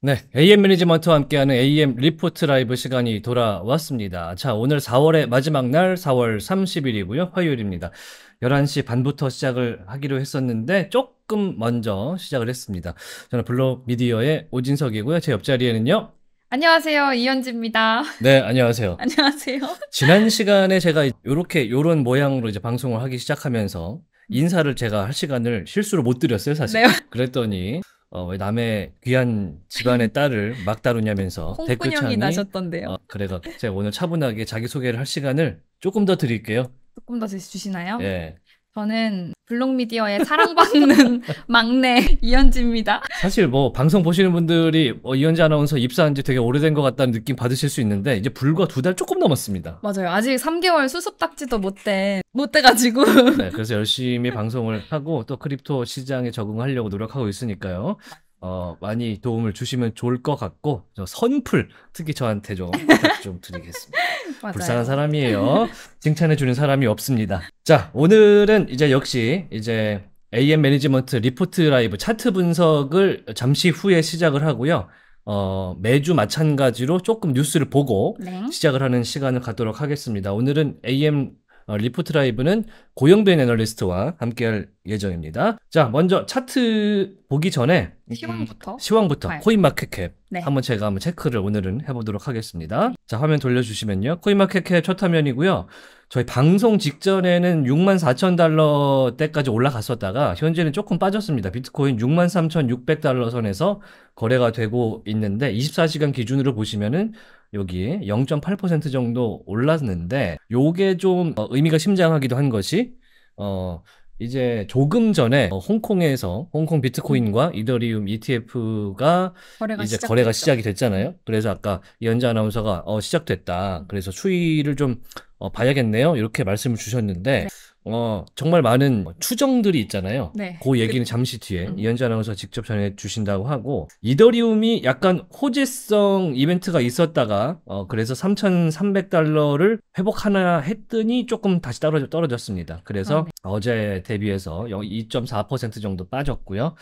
네, AM 매니지먼트와 함께하는 AM 리포트 라이브 시간이 돌아왔습니다. 자, 오늘 4월의 마지막 날, 4월 30일이고요. 화요일입니다. 11시 반부터 시작을 하기로 했었는데 조금 먼저 시작을 했습니다. 저는 블록 미디어의 오진석이고요. 제 옆자리에는요. 안녕하세요. 이현지입니다. 네, 안녕하세요. 안녕하세요. 지난 시간에 제가 이렇게 요런 모양으로 이제 방송을 하기 시작하면서 인사를 제가 할 시간을 실수로 못 드렸어요, 사실. 네. 그랬더니 어, 왜 남의 귀한 집안의 딸을 막 다루냐면서 댓글창이 나셨던데요. 어, 그래서 제가 오늘 차분하게 자기소개를 할 시간을 조금 더 드릴게요. 조금 더 주시나요? 예. 저는 블록미디어의 사랑받는 막내 이현지입니다. 사실 뭐 방송 보시는 분들이 뭐 이현지 아나운서 입사한 지 되게 오래된 것 같다는 느낌 받으실 수 있는데 이제 불과 두 달 조금 넘었습니다. 맞아요. 아직 3개월 수습 딱지도 못돼 못돼가지고. 네, 그래서 열심히 방송을 하고 또 크립토 시장에 적응하려고 노력하고 있으니까요. 어, 많이 도움을 주시면 좋을 것 같고 선풀 특히 저한테 좀 부탁 좀 드리겠습니다. 불쌍한 사람이에요. 칭찬해 주는 사람이 없습니다. 자 오늘은 이제 역시 이제 AM 매니지먼트 리포트 라이브 차트 분석을 잠시 후에 시작을 하고요. 어, 매주 마찬가지로 조금 뉴스를 보고 네. 시작을 하는 시간을 갖도록 하겠습니다. 오늘은 AM 어, 리포트 라이브는 고영된 애널리스트와 함께할 예정입니다. 자, 먼저 차트 보기 전에 음. 시황부터 시황부터 네. 코인마켓캡 네. 한번 제가 한번 체크를 오늘은 해보도록 하겠습니다. 자, 화면 돌려주시면요, 코인마켓캡 첫 화면이고요. 저희 방송 직전에는 6만 4천 달러 대까지 올라갔었다가 현재는 조금 빠졌습니다. 비트코인 6만 3,600달러 선에서 거래가 되고 있는데 24시간 기준으로 보시면은 여기 0.8% 정도 올랐는데 요게 좀 어, 의미가 심장하기도 한 것이 어 이제 조금 전에 어, 홍콩에서 홍콩 비트코인과 음. 이더리움 ETF가 거래가 이제 시작됐죠. 거래가 시작이 됐잖아요. 그래서 아까 이현재 아나운서가 어, 시작됐다. 음. 그래서 추이를 좀 어, 봐야겠네요. 이렇게 말씀을 주셨는데 네. 어, 정말 많은 뭐 추정들이 있잖아요. 네. 그 얘기는 그- 잠시 뒤에 음. 이현지 아나운서 직접 전해 주신다고 하고 이더리움이 약간 호재성 이벤트가 있었다가 어, 그래서 3,300달러를 회복하나 했더니 조금 다시 떨어져, 떨어졌습니다. 그래서 어, 네. 어제 대비해서 2.4% 정도 빠졌고요.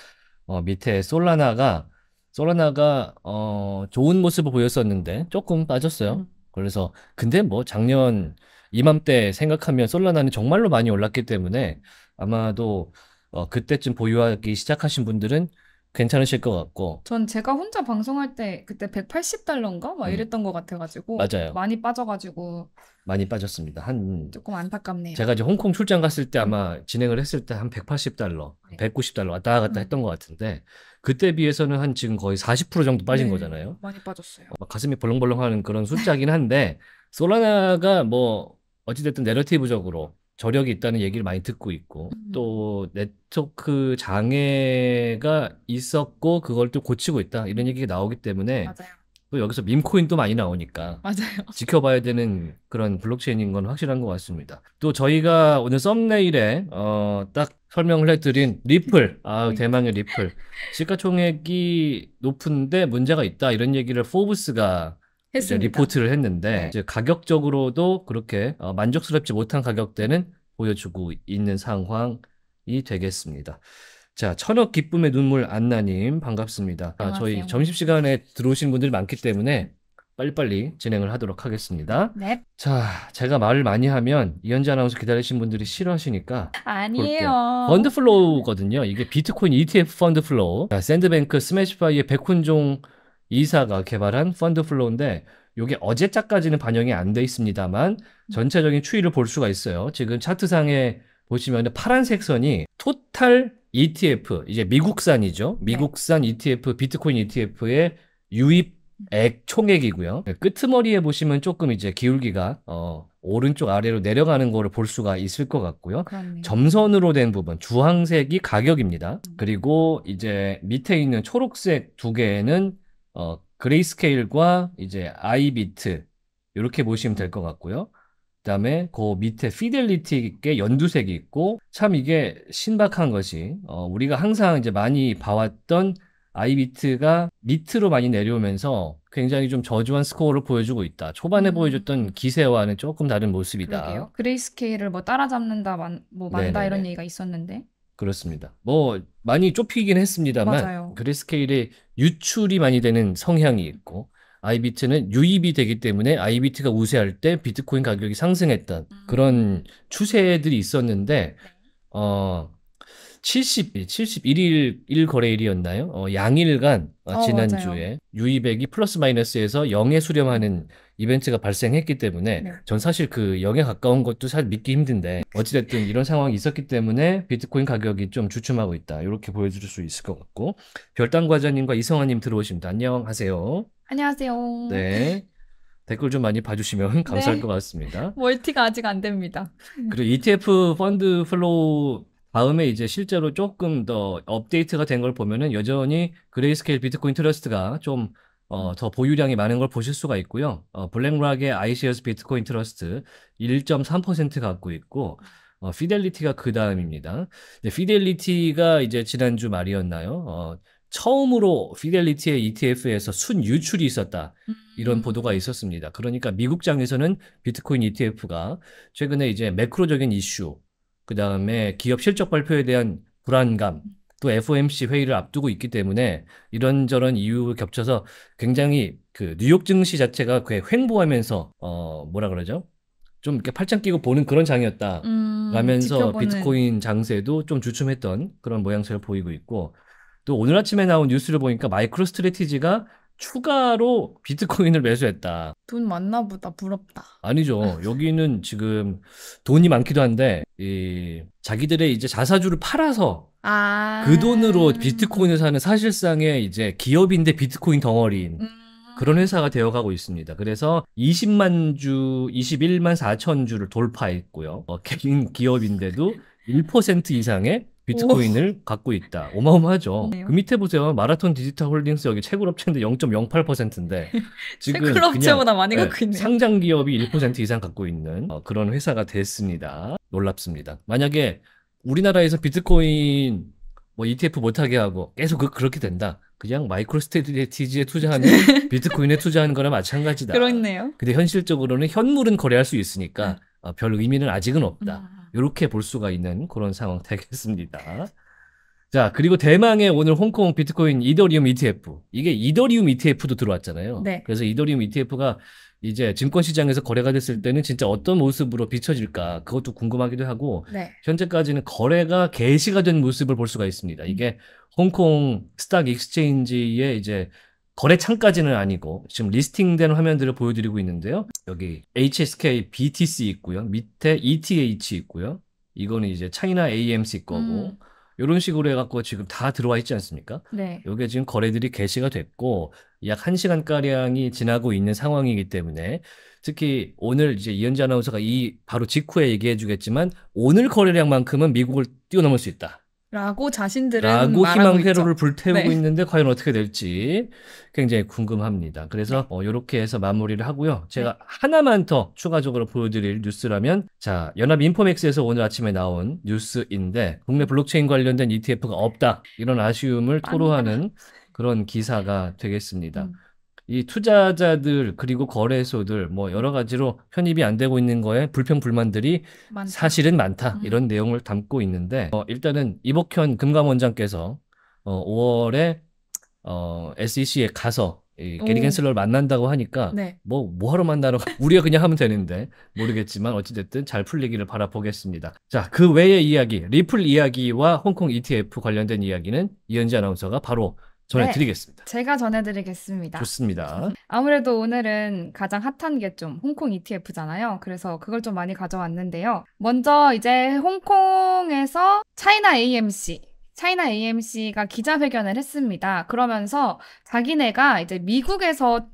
어, 밑에 솔라나가 솔라나가 어, 좋은 모습을 보였었는데 조금 빠졌어요. 음. 그래서 근데 뭐 작년 이맘때 생각하면 솔라나는 정말로 많이 올랐기 때문에 아마도 어, 그때쯤 보유하기 시작하신 분들은 괜찮으실 것 같고. 전 제가 혼자 방송할 때 그때 180달러인가 막 음. 이랬던 음. 것 같아가지고. 맞아요. 많이 빠져가지고. 많이 빠졌습니다. 한 조금 안타깝네요. 제가 이제 홍콩 출장 갔을 때 아마 진행을 했을 때 한 180달러, 네. 190달러 왔다 갔다 음. 했던 것 같은데 그때 비해서는 한 지금 거의 40% 정도 빠진 네. 거잖아요. 많이 빠졌어요. 가슴이 벌렁벌렁하는 그런 숫자긴 한데 솔라나가 뭐 어찌됐든 내러티브적으로 저력이 있다는 얘기를 많이 듣고 있고 음. 또 네트워크 장애가 있었고 그걸 또 고치고 있다 이런 얘기가 나오기 때문에 맞아요. 또 여기서 밈코인도 많이 나오니까 맞아요. 지켜봐야 되는 그런 블록체인인 건 확실한 것 같습니다. 또 저희가 오늘 썸네일에 어, 딱 설명을 해드린 리플, 아 대망의 리플 시가총액이 높은데 문제가 있다 이런 얘기를 포브스가 했습니다. 리포트를 했는데 네. 이제 가격적으로도 그렇게 어, 만족스럽지 못한 가격대는 보여주고 있는 상황이 되겠습니다. 자, 천억 기쁨의 눈물 안나님 반갑습니다. 아, 저희 점심시간에 들어오신 분들이 많기 때문에 빨리빨리 진행을 하도록 하겠습니다. 네. 자, 제가 말을 많이 하면 이현지 아나운서 기다리신 분들이 싫어하시니까 아니에요. 펀드 플로우거든요. 이게 비트코인 ETF 펀드 플로우. 샌드뱅크 스매시파이의 백훈종 이사가 개발한 펀드 플로우인데 요게 어제자까지는 반영이 안 돼 있습니다만 전체적인 추이를 볼 수가 있어요. 지금 차트상에 보시면 파란색 선이 토탈 ETF 이제 미국산이죠. 네. 미국산 ETF 비트코인 ETF의 유입액 총액이고요. 네, 끄트머리에 보시면 조금 이제 기울기가 어 오른쪽 아래로 내려가는 거를 볼 수가 있을 것 같고요. 그렇네요. 점선으로 된 부분 주황색이 가격입니다. 음. 그리고 이제 밑에 있는 초록색 두 개는 어, 그레이스케일과 이제 아이 비트 이렇게 보시면 될 것 같고요. 그다음에 그 밑에 피델리티 있게 연두색이 있고 참 이게 신박한 것이 어, 우리가 항상 이제 많이 봐왔던 아이 비트가 밑으로 많이 내려오면서 굉장히 좀 저조한 스코어를 보여주고 있다. 초반에 음. 보여줬던 기세와는 조금 다른 모습이다. 그러게요. 그레이스케일을 뭐 따라잡는다, 만, 뭐 만다 네네네. 이런 얘기가 있었는데. 그렇습니다. 뭐 많이 좁히긴 했습니다만 맞아요. 그레이스케일의 유출이 많이 되는 성향이 있고 아이비트는 유입이 되기 때문에 아이비트가 우세할 때 비트코인 가격이 상승했던 그런 음. 추세들이 있었는데 네. 어 70일, 71일 예, 일 거래일이었나요? 어, 양일간 어, 어 지난주에 맞아요. 유이백이 플러스 마이너스에서 0에 수렴하는 이벤트가 발생했기 때문에 네. 전 사실 그 0에 가까운 것도 잘 믿기 힘든데 어찌됐든 이런 상황이 있었기 때문에 비트코인 가격이 좀 주춤하고 있다. 이렇게 보여줄 수 있을 것 같고 별당 과자님과 이성아님 들어오십니다. 안녕하세요. 안녕하세요. 네. 댓글 좀 많이 봐주시면 감사할 네. 것 같습니다. 멀티가 아직 안 됩니다. 그리고 ETF 펀드 플로우 다음에 이제 실제로 조금 더 업데이트가 된 걸 보면은 여전히 그레이스케일 비트코인 트러스트가 좀 어, 음. 더 보유량이 많은 걸 보실 수가 있고요. 어, 블랙락의 ICS 비트코인 트러스트 1.3% 갖고 있고 어, 피델리티가 그 다음입니다. 피델리티가 이제 지난주 말이었나요? 어, 처음으로 피델리티의 ETF에서 순 유출이 있었다. 이런 음. 보도가 있었습니다. 그러니까 미국장에서는 비트코인 ETF가 최근에 이제 매크로적인 이슈, 그 다음에 기업 실적 발표에 대한 불안감, 또 FOMC 회의를 앞두고 있기 때문에 이런저런 이유 를 겹쳐서 굉장히 그 뉴욕 증시 자체가 꽤 횡보하면서 어 뭐라 그러죠? 좀 이렇게 팔짱 끼고 보는 그런 장이었다. 음, 라면서 지 비트코인 장세도 좀 주춤했던 그런 모양새를 보이고 있고 또 오늘 아침에 나온 뉴스를 보니까 마이크로 스트레티지가 추가로 비트코인을 매수했다. 돈 많나 보다 부럽다. 아니죠. 여기는 지금 돈이 많기도 한데 이 자기들의 이제 자사주를 팔아서 아... 그 돈으로 비트코인을 사는 사실상의 이제 기업인데 비트코인 덩어리인 음... 그런 회사가 되어가고 있습니다. 그래서 20만 주, 21만 4천 주를 돌파했고요. 어, 개인 기업인데도 1% 이상의 비트코인을 오. 갖고 있다. 어마어마하죠. 네. 그 밑에 보세요. 마라톤 디지털 홀딩스 여기 채굴 업체인데 0.08%인데 지금 채굴 업체보다 많이 네, 갖고 있네 상장 기업이 1% 이상 갖고 있는 어, 그런 회사가 됐습니다. 놀랍습니다. 만약에 우리나라에서 비트코인 뭐 ETF 못하게 하고 계속 그, 그렇게 된다. 그냥 마이크로스테디티지에 투자하는 비트코인에 투자하는 거랑 마찬가지다. 그렇네요. 근데 현실적으로는 현물은 거래할 수 있으니까 네. 어, 별 의미는 아직은 없다. 음. 이렇게 볼 수가 있는 그런 상황 되겠습니다. 자, 그리고 대망의 오늘 홍콩 비트코인 이더리움 ETF. 이게 이더리움 ETF도 들어왔잖아요. 네. 그래서 이더리움 ETF가 이제 증권시장에서 거래가 됐을 때는 진짜 어떤 모습으로 비춰질까 그것도 궁금하기도 하고 네. 현재까지는 거래가 개시가 된 모습을 볼 수가 있습니다. 이게 홍콩 스탁 익스체인지에 이제 거래창까지는 아니고 지금 리스팅된 화면들을 보여드리고 있는데요. 여기 HSK BTC 있고요. 밑에 ETH 있고요. 이거는 이제 차이나 AMC 거고 이런 음. 식으로 해갖고 지금 다 들어와 있지 않습니까? 네. 요게 지금 거래들이 개시가 됐고 약 1시간가량이 지나고 있는 상황이기 때문에 특히 오늘 이제 이현지 아나운서가 이 바로 직후에 얘기해 주겠지만 오늘 거래량만큼은 미국을 뛰어넘을 수 있다. 라고 자신들은 라고 희망 회로를 불태우고 네. 있는데 과연 어떻게 될지 굉장히 궁금합니다. 그래서 네. 어, 이렇게 해서 마무리를 하고요. 제가 네. 하나만 더 추가적으로 보여드릴 뉴스라면 자 연합 인포맥스에서 오늘 아침에 나온 뉴스인데 국내 네. 블록체인 관련된 ETF가 없다 이런 아쉬움을 토로하는 그런 기사가 되겠습니다. 음. 이 투자자들 그리고 거래소들 뭐 여러 가지로 편입이 안 되고 있는 거에 불평 불만들이 많다. 사실은 많다 음. 이런 내용을 담고 있는데 어, 일단은 이복현 금감원장께서 어, 5월에 어, SEC에 가서 이 게리 겐슬러를 만난다고 하니까 네. 뭐 뭐하러 만나러 우리가 그냥 하면 되는데 모르겠지만 어찌됐든 잘 풀리기를 바라보겠습니다. 자 그 외의 이야기 리플 이야기와 홍콩 ETF 관련된 이야기는 이현지 아나운서가 바로 전해드리겠습니다. 네, 제가 전해드리겠습니다. 좋습니다. 아무래도 오늘은 가장 핫한 게 좀 홍콩 ETF잖아요. 그래서 그걸 좀 많이 가져왔는데요. 먼저 이제 홍콩에서 차이나 AMC 차이나 AMC가 기자회견을 했습니다. 그러면서 자기네가 이제 미국에서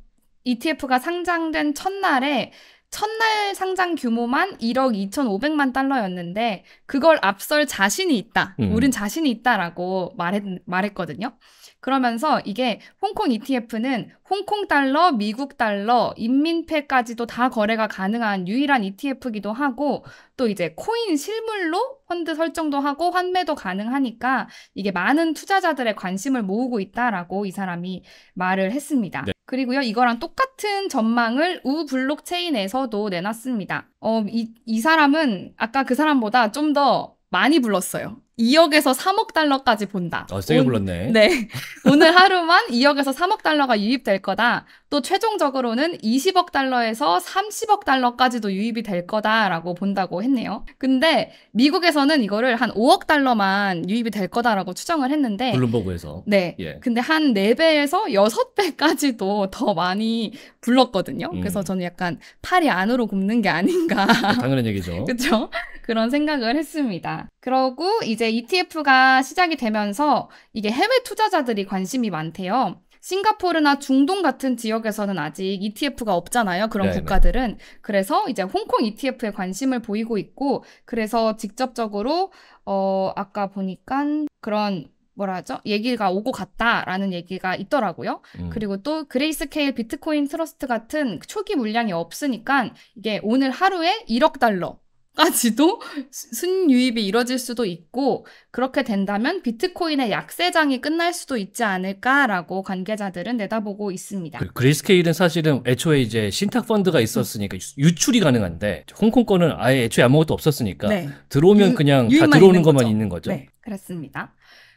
ETF가 상장된 첫날에 첫날 상장 규모만 1억 2,500만 달러였는데 그걸 앞설 자신이 있다. 음. 우린 자신이 있다라고 말했, 말했거든요. 그러면서 이게 홍콩 ETF는 홍콩 달러, 미국 달러, 인민폐까지도 다 거래가 가능한 유일한 ETF기도 하고 또 이제 코인 실물로 펀드 설정도 하고 환매도 가능하니까 이게 많은 투자자들의 관심을 모으고 있다라고 이 사람이 말을 했습니다. 네. 그리고요, 이거랑 똑같은 전망을 우 블록체인에서도 내놨습니다. 어, 이, 이 사람은 아까 그 사람보다 좀 더 많이 불렀어요. 2억에서 3억 달러까지 본다. 어, 세게 온, 불렀네. 네. 오늘 하루만 2억에서 3억 달러가 유입될 거다. 또 최종적으로는 20억 달러에서 30억 달러까지도 유입이 될 거다라고 본다고 했네요. 근데 미국에서는 이거를 한 5억 달러만 유입이 될 거다라고 추정을 했는데 블룸버그에서 네. 예. 근데 한 4배에서 6배까지도 더 많이 불렀거든요. 음. 그래서 저는 약간 팔이 안으로 굽는 게 아닌가. 아, 당연한 얘기죠. 그렇죠? 그런 생각을 했습니다. 그러고 이제 이제 ETF가 시작이 되면서 이게 해외 투자자들이 관심이 많대요. 싱가포르나 중동 같은 지역에서는 아직 ETF가 없잖아요. 그런 네네. 네. 국가들은. 그래서 이제 홍콩 ETF에 관심을 보이고 있고, 그래서 직접적으로, 어, 아까 보니까 그런 뭐라 하죠? 얘기가 오고 갔다라는 얘기가 있더라고요. 음. 그리고 또 그레이스케일 비트코인 트러스트 같은 초기 물량이 없으니까 이게 오늘 하루에 1억 달러 까지도 순유입이 이뤄질 수도 있고 그렇게 된다면 비트코인의 약세장이 끝날 수도 있지 않을까라고 관계자들은 내다보고 있습니다. 그 그리스케일은 사실은 애초에 이제 신탁 펀드가 있었으니까 음. 유출이 가능한데 홍콩 거는 아예 애초에 아무것도 없었으니까 네. 들어오면 그냥 다 들어오는 있는 것만 있는 거죠. 네, 그렇습니다.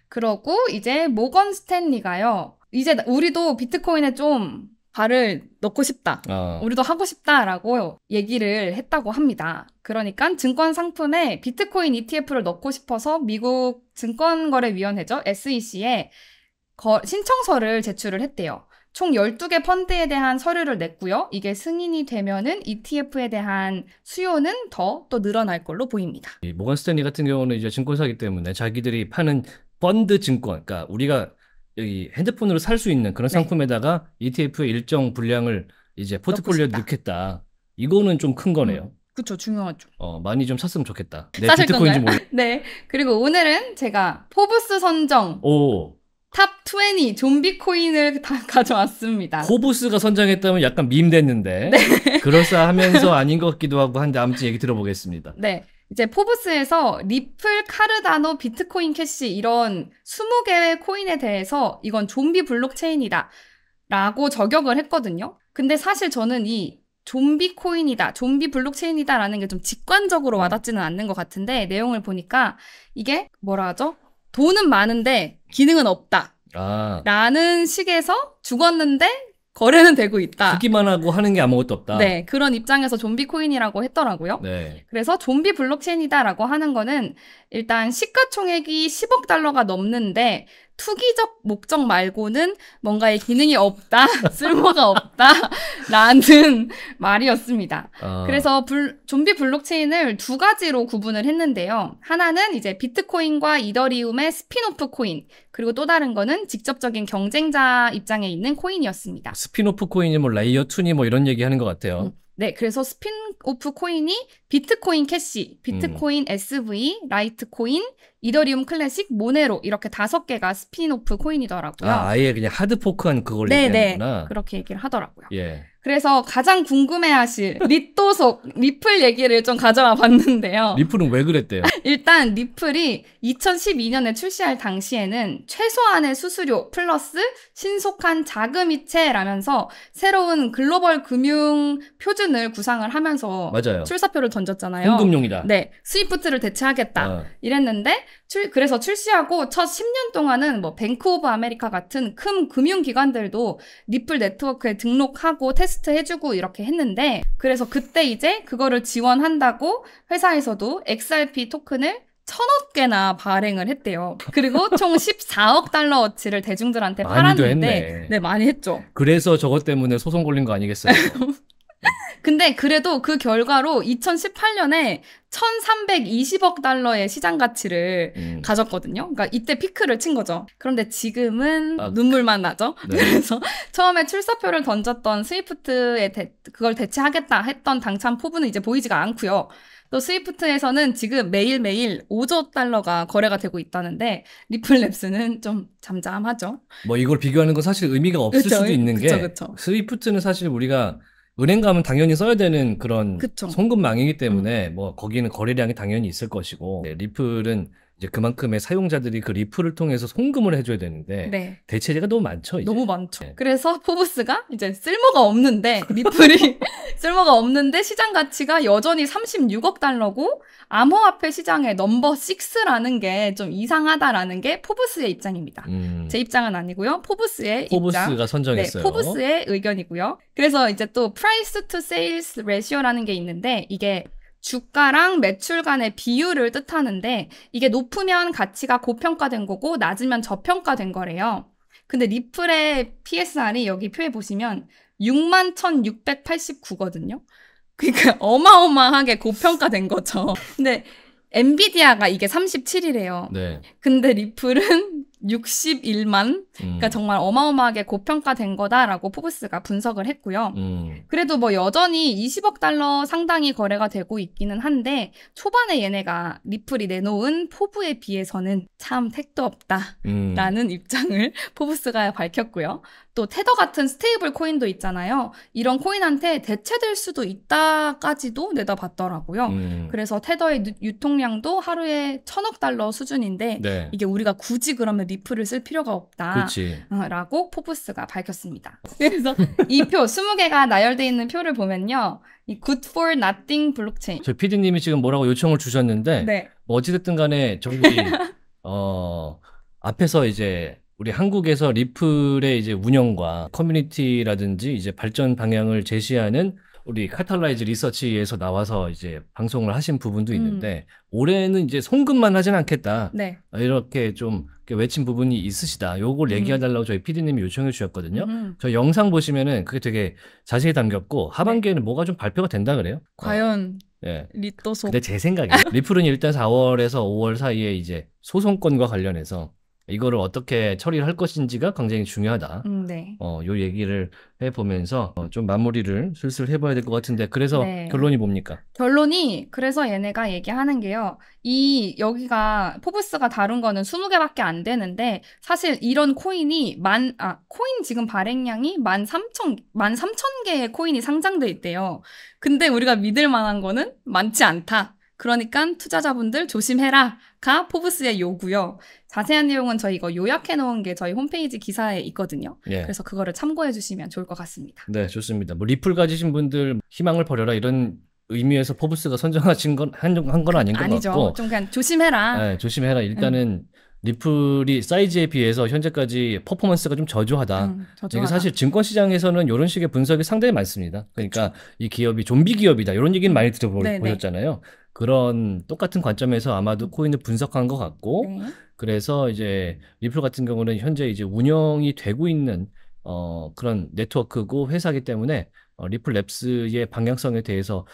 그러고 이제 모건 스탠리가요. 이제 우리도 비트코인에 좀 발을 넣고 싶다. 아. 우리도 하고 싶다라고 얘기를 했다고 합니다. 그러니까 증권 상품에 비트코인 ETF를 넣고 싶어서 미국 증권거래위원회죠. SEC에 거, 신청서를 제출을 했대요. 총 12개 펀드에 대한 서류를 냈고요. 이게 승인이 되면은 ETF에 대한 수요는 더 또 늘어날 걸로 보입니다. 모건 스탠리 같은 경우는 이제 증권사기 때문에 자기들이 파는 펀드 증권, 그러니까 우리가 여기 핸드폰으로 살 수 있는 그런 네. 상품에다가 ETF의 일정 분량을 이제 포트폴리오에 넣겠다. 이거는 좀 큰 거네요. 음. 그죠 중요하죠. 어 많이 좀 샀으면 좋겠다. 네, 비트코인지 몰라. 네 그리고 오늘은 제가 포브스 선정 오. 탑20 좀비 코인을 다 가져왔습니다. 포브스가 선정했다면 약간 밈 됐는데 네. 그럴싸하면서 아닌 것 같기도 하고 한데 아무튼 얘기 들어보겠습니다. 네 이제 포브스에서 리플, 카르다노, 비트코인 캐시 이런 20개의 코인에 대해서 이건 좀비 블록체인이다 라고 저격을 했거든요. 근데 사실 저는 이 좀비 코인이다, 좀비 블록체인이다 라는 게 좀 직관적으로 와닿지는 않는 것 같은데 내용을 보니까 이게 뭐라 하죠? 돈은 많은데 기능은 없다. 아. 라는 식에서 죽었는데 거래는 되고 있다. 듣기만 하고 하는 게 아무것도 없다. 네, 그런 입장에서 좀비 코인이라고 했더라고요. 네. 그래서 좀비 블록체인이다라고 하는 거는 일단 시가총액이 10억 달러가 넘는데 투기적 목적 말고는 뭔가의 기능이 없다, 쓸모가 없다, 라는 말이었습니다. 어. 그래서 불, 좀비 블록체인을 두 가지로 구분을 했는데요. 하나는 이제 비트코인과 이더리움의 스피노프 코인, 그리고 또 다른 거는 직접적인 경쟁자 입장에 있는 코인이었습니다. 스피노프 코인이 뭐 레이어 2니 뭐 이런 얘기 하는 것 같아요. 음. 네, 그래서 스피노프 코인이 비트코인 캐시, 비트코인 SV, 음. 라이트코인, 이더리움 클래식, 모네로 이렇게 다섯 개가 스피노프 코인이더라고요. 아, 아예 그냥 하드포크한 그걸 네네. 네. 얘기하는구나. 그렇게 얘기를 하더라고요. 예. 그래서 가장 궁금해하실 리또속 리플 얘기를 좀 가져와 봤는데요. 리플은 왜 그랬대요? 일단 리플이 2012년에 출시할 당시에는 최소한의 수수료 플러스 신속한 자금이체라면서 새로운 글로벌 금융 표준을 구상을 하면서 맞아요. 출사표를 던졌잖아요. 공급용이다. 네. 스위프트를 대체하겠다. 어. 이랬는데 출, 그래서 출시하고 첫 10년 동안은 뭐 뱅크 오브 아메리카 같은 큰 금융기관들도 리플 네트워크에 등록하고 테스트해주고 이렇게 했는데 그래서 그때 이제 그거를 지원한다고 회사에서도 XRP 토큰을 천억 개나 발행을 했대요. 그리고 총 14억 달러어치를 대중들한테 팔았는데 했네. 네, 많이 했죠. 그래서 저것 때문에 소송 걸린 거 아니겠어요? 근데 그래도 그 결과로 2018년에 1320억 달러의 시장 가치를 음. 가졌거든요. 그러니까 이때 피크를 친 거죠. 그런데 지금은 아, 그 눈물만 나죠. 네. 그래서 처음에 출사표를 던졌던 스위프트에 대, 그걸 대체하겠다 했던 당찬 포부는 이제 보이지가 않고요. 또 스위프트에서는 지금 매일매일 5조 달러가 거래가 되고 있다는데 리플랩스는 좀 잠잠하죠. 뭐 이걸 비교하는 건 사실 의미가 없을 그쵸, 수도 있는 그쵸, 게 그쵸. 스위프트는 사실 우리가 은행 가면 당연히 써야 되는 그런 그쵸. 송금망이기 때문에 음. 뭐 거기는 거래량이 당연히 있을 것이고 네, 리플은 이제 그만큼의 사용자들이 그 리플을 통해서 송금을 해줘야 되는데 네. 대체제가 너무 많죠. 이제. 너무 많죠. 네. 그래서 포브스가 이제 쓸모가 없는데 리플이 쓸모가 없는데 시장 가치가 여전히 36억 달러고 암호화폐 시장의 넘버 6라는 게 좀 이상하다라는 게 포브스의 입장입니다. 음. 제 입장은 아니고요. 포브스의 포브스가 입장. 선정했어요. 네, 포브스의 의견이고요. 그래서 이제 또 프라이스 투 세일스 레시오라는 게 있는데 이게 주가랑 매출 간의 비율을 뜻하는데 이게 높으면 가치가 고평가된 거고 낮으면 저평가된 거래요. 근데 리플의 PSR이 여기 표에 보시면 61,689거든요. 그러니까 어마어마하게 고평가된 거죠. 근데 엔비디아가 이게 37이래요. 네. 근데 리플은 61만 그러니까 음. 정말 어마어마하게 고평가된 거다라고 포브스가 분석을 했고요. 음. 그래도 뭐 여전히 20억 달러 상당히 거래가 되고 있기는 한데 초반에 얘네가 리플이 내놓은 포브에 비해서는 참 택도 없다라는 음. 입장을 포브스가 밝혔고요. 또 테더 같은 스테이블 코인도 있잖아요. 이런 코인한테 대체될 수도 있다까지도 내다봤더라고요. 음. 그래서 테더의 유통량도 하루에 천억 달러 수준인데 네. 이게 우리가 굳이 그러면 리플을 쓸 필요가 없다라고 어, 포브스가 밝혔습니다. 그래서 이 표 20개가 나열돼 있는 표를 보면요. 이 good for nothing 블록체인. 저 피디님이 지금 뭐라고 요청을 주셨는데 네. 뭐 어찌됐든 간에 저기 어 앞에서 이제 우리 한국에서 리플의 이제 운영과 커뮤니티라든지 이제 발전 방향을 제시하는 우리 카탈라이즈 리서치에서 나와서 이제 방송을 하신 부분도 음. 있는데 음. 올해는 이제 송금만 하진 않겠다. 네. 이렇게 좀 외친 부분이 있으시다. 요걸 얘기해달라고 음. 저희 피디님이 요청해 주셨거든요. 음. 저 영상 보시면은 그게 되게 자세히 담겼고 하반기에는 네. 뭐가 좀 발표가 된다 그래요? 과연 어. 예. 리또 근데 제 생각에 리플은 일단 4월에서 5월 사이에 이제 소송권과 관련해서 이거를 어떻게 처리를 할 것인지가 굉장히 중요하다. 음, 네. 어, 요 얘기를 해보면서 어, 좀 마무리를 슬슬 해봐야 될 것 같은데 그래서 네. 결론이 뭡니까? 결론이 그래서 얘네가 얘기하는 게요. 이 여기가 포브스가 다룬 거는 20개밖에 안 되는데 사실 이런 코인이 만아 코인 지금 발행량이 13,000 13,000개의 코인이 상장돼 있대요. 근데 우리가 믿을 만한 거는 많지 않다. 그러니까 투자자분들 조심해라. 가 포브스의 요구요. 자세한 내용은 저희 이거 요약해 놓은 게 저희 홈페이지 기사에 있거든요. 예. 그래서 그거를 참고해 주시면 좋을 것 같습니다. 네, 좋습니다. 뭐 리플 가지신 분들 희망을 버려라 이런 의미에서 포브스가 선정하신 건 한 건 아닌 것 아니죠. 같고. 좀 그냥 조심해라. 네, 조심해라. 일단은 음. 리플이 사이즈에 비해서 현재까지 퍼포먼스가 좀 저조하다. 음, 저조하다. 이게 사실 증권 시장에서는 이런 식의 분석이 상당히 많습니다. 그러니까 그쵸. 이 기업이 좀비 기업이다 이런 얘기는 많이 들어보셨잖아요. 네네. 그런 똑같은 관점에서 아마도 코인을 분석한 것 같고 네. 그래서 이제 리플 같은 경우는 현재 이제 운영이 되고 있는 어 그런 네트워크고 회사기 때문에 어, 리플 랩스의 방향성에 대해서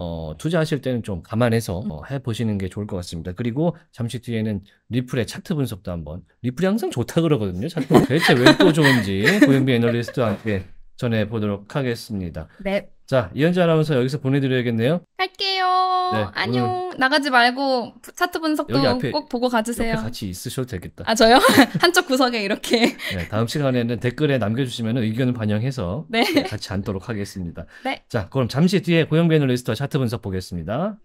어, 투자하실 때는 좀 감안해서 어, 해보시는 게 좋을 것 같습니다. 그리고 잠시 뒤에는 리플의 차트 분석도 한번. 리플이 항상 좋다 그러거든요. 차트. 대체 왜 또 좋은지 고영비 애널리스트한테 전해보도록 하겠습니다. 네. 자, 이현지 아나운서 여기서 보내드려야겠네요. 할게요. 네, 안녕. 나가지 말고 차트 분석도 앞에, 꼭 보고 가주세요. 같이 있으셔도 되겠다. 아, 저요? 한쪽 구석에 이렇게. 네, 다음 시간에는 댓글에 남겨주시면 의견을 반영해서 네. 네 같이 앉도록 하겠습니다. 네. 자, 그럼 잠시 뒤에 고영배널리스트와 차트 분석 보겠습니다.